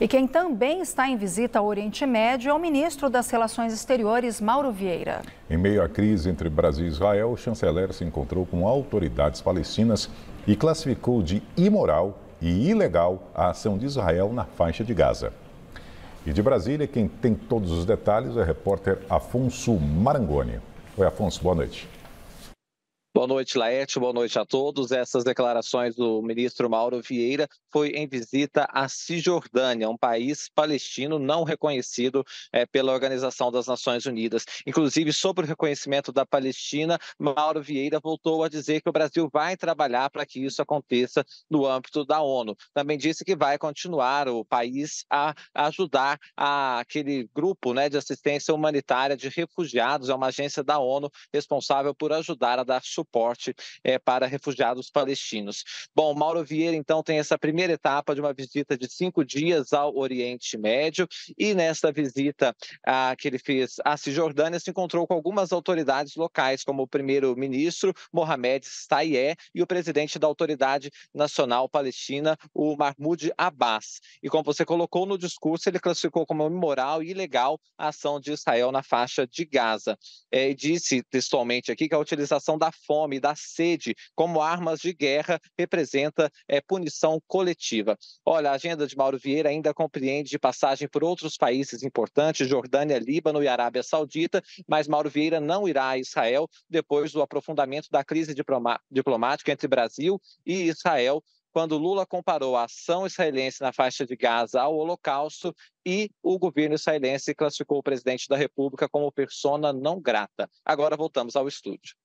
E quem também está em visita ao Oriente Médio é o ministro das Relações Exteriores, Mauro Vieira. Em meio à crise entre Brasil e Israel, o chanceler se encontrou com autoridades palestinas e classificou de imoral e ilegal a ação de Israel na faixa de Gaza. E de Brasília, quem tem todos os detalhes é o repórter Afonso Marangoni. Oi, Afonso, boa noite. Boa noite, Laerte. Boa noite a todos. Essas declarações do ministro Mauro Vieira foi em visita à Cisjordânia, um país palestino não reconhecido é, pela Organização das Nações Unidas. Inclusive, sobre o reconhecimento da Palestina, Mauro Vieira voltou a dizer que o Brasil vai trabalhar para que isso aconteça no âmbito da ONU. Também disse que vai continuar o país a ajudar a aquele grupo né, de assistência humanitária de refugiados, é uma agência da ONU responsável por ajudar a dar suporte suporte é, para refugiados palestinos. Bom, Mauro Vieira, então, tem essa primeira etapa de uma visita de cinco dias ao Oriente Médio e nessa visita que ele fez à Cisjordânia, se encontrou com algumas autoridades locais, como o primeiro-ministro Mohamed Sayeh e o presidente da Autoridade Nacional Palestina, o Mahmoud Abbas. E como você colocou no discurso, ele classificou como imoral e ilegal a ação de Israel na faixa de Gaza. É, disse textualmente aqui que a utilização da fonte fome, da sede como armas de guerra, representa é, punição coletiva. Olha, a agenda de Mauro Vieira ainda compreende passagem por outros países importantes, Jordânia, Líbano e Arábia Saudita, mas Mauro Vieira não irá a Israel depois do aprofundamento da crise diplomática entre Brasil e Israel quando Lula comparou a ação israelense na faixa de Gaza ao Holocausto e o governo israelense classificou o presidente da República como persona não grata. Agora voltamos ao estúdio.